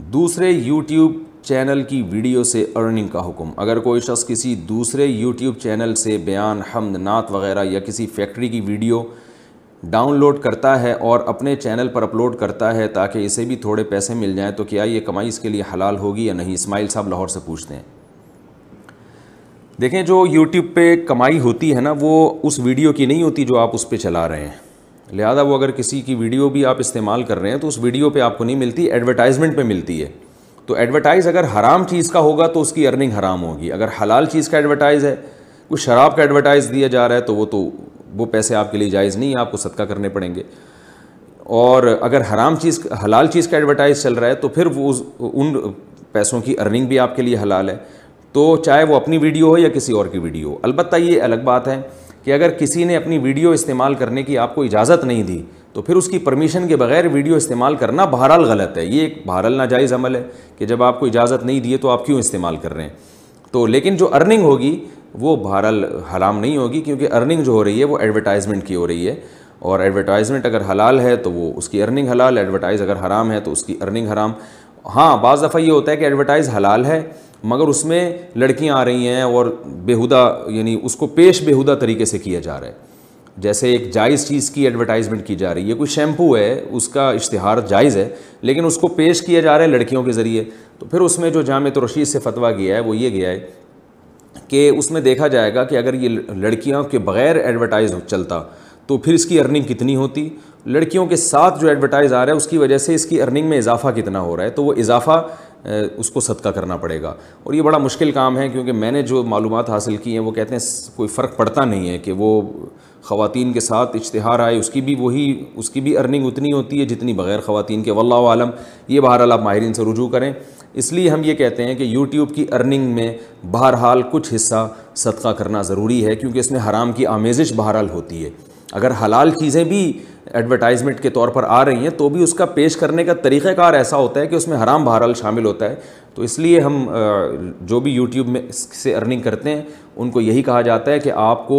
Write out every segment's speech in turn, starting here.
दूसरे YouTube channel की video से अर्निंग का हुक्म अगर कोई शख्स किसी दूसरे YouTube चैनल से बयान हमद नात वगैरह या किसी फैक्ट्री की वीडियो डाउनलोड करता है और अपने चैनल पर अपलोड करता है ताकि इसे भी थोड़े पैसे मिल जाएं तो क्या ये कमाई इसके लिए हलाल होगी या नहीं इस्माइल साहब लाहौर से पूछते हैं देखें जो यूट्यूब पे कमाई होती है ना वो उस वीडियो की नहीं होती जो आप उस पर चला रहे हैं लिहाजा वो अगर किसी की वीडियो भी आप इस्तेमाल कर रहे हैं तो उस वीडियो पे आपको नहीं मिलती एडवर्टाइजमेंट पे मिलती है तो एडवर्टाइज़ अगर हराम चीज़ का होगा तो उसकी अर्निंग हराम होगी अगर हलाल चीज़ का एडवर्टाइज़ है कुछ शराब का एडवर्टाइज़ दिया जा रहा है तो वो तो वो पैसे आपके लिए जायज़ नहीं है आपको सदका करने पड़ेंगे और अगर हराम चीज़ हलाल चीज़ का एडवर्टाइज़ चल रहा है तो फिर वो उन पैसों की अर्निंग भी आपके लिए हलाल है तो चाहे वो अपनी वीडियो हो या किसी और की वीडियो हो अलबत् ये अलग बात है कि अगर किसी ने अपनी वीडियो इस्तेमाल करने की आपको इजाज़त नहीं दी तो फिर उसकी परमिशन के बगैर वीडियो इस्तेमाल करना बहरहाल गलत है ये एक बहरहाल नाजायज़ अमल है कि जब आपको इजाज़त नहीं दी तो आप क्यों इस्तेमाल कर रहे हैं तो लेकिन जो अर्निंग होगी वो बहरहाल हराम नहीं होगी क्योंकि अर्निंग जो हो रही है वो एडवर्टाइजमेंट की हो रही है और एडवर्टाइजमेंट अगर हलाल है तो वो उसकी अर्निंग हलाल एडवर्टाइज़ अगर हराम है तो उसकी अर्निंग हराम हाँ बज़ दफ़ा ये होता है कि एडवर्टाइज़ हलाल है मगर उसमें लड़कियाँ आ रही हैं और बेहुदा यानी उसको पेश बेहुदा तरीके से किया जा रहा है जैसे एक जायज़ चीज़ की एडवर्टाइजमेंट की जा रही है कोई शैम्पू है उसका इश्तहार जायज़ है लेकिन उसको पेश किया जा रहा है लड़कियों के ज़रिए तो फिर उसमें जो जाम तो रशीद से फतवा गया है वो ये गया है कि उसमें देखा जाएगा कि अगर ये लड़कियों के बग़ैर एडवर्टाइज चलता तो फिर इसकी अर्निंग कितनी होती लड़कियों के साथ जो एडवर्टाइज़ आ रहा है उसकी वजह से इसकी अर्निंग में इजाफा कितना हो रहा है तो वो इजाफा उसको सदका करना पड़ेगा और ये बड़ा मुश्किल काम है क्योंकि मैंने जो मालूम हासिल की हैं वो कहते हैं कोई फ़र्क पड़ता नहीं है कि वो ख़वान के साथ इश्तहार आए उसकी भी वही उसकी भी अर्निंग उतनी होती है जितनी बग़ैर ख़वान के वल्ला आलम ये बहरहाल आप माहरीन से रुजू करें इसलिए हम ये कहते हैं कि यूट्यूब की अर्निंग में बहरहाल कुछ हिस्सा सदका करना ज़रूरी है क्योंकि इसमें हराम की आमेज़िश बहरहाल होती है अगर हलाल चीज़ें भी एडवर्टाइजमेंट के तौर पर आ रही हैं तो भी उसका पेश करने का तरीक़ाकार ऐसा होता है कि उसमें हराम बहरहाल शामिल होता है तो इसलिए हम जो भी यूट्यूब में से अर्निंग करते हैं उनको यही कहा जाता है कि आपको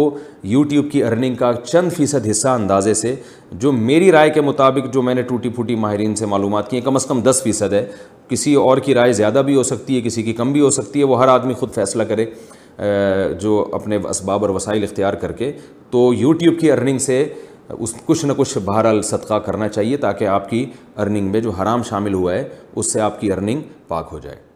यूट्यूब की अर्निंग का चंद फ़ीसद हिस्सा अंदाजे से जो मेरी राय के मुताबिक जो मैंने टूटी फूटी माहरीन से मालूम की कम अज़ कम दस फ़ीसद है किसी और की राय ज़्यादा भी हो सकती है किसी की कम भी हो सकती है वो हर आदमी ख़ुद फैसला करे जो अपने इसबाब और वसाइल इख्तियार करके तो यूट्यूब की अर्निंग से उस कुछ ना कुछ बहरहाल सदका करना चाहिए ताकि आपकी अर्निंग में जो हराम शामिल हुआ है उससे आपकी अर्निंग पाक हो जाए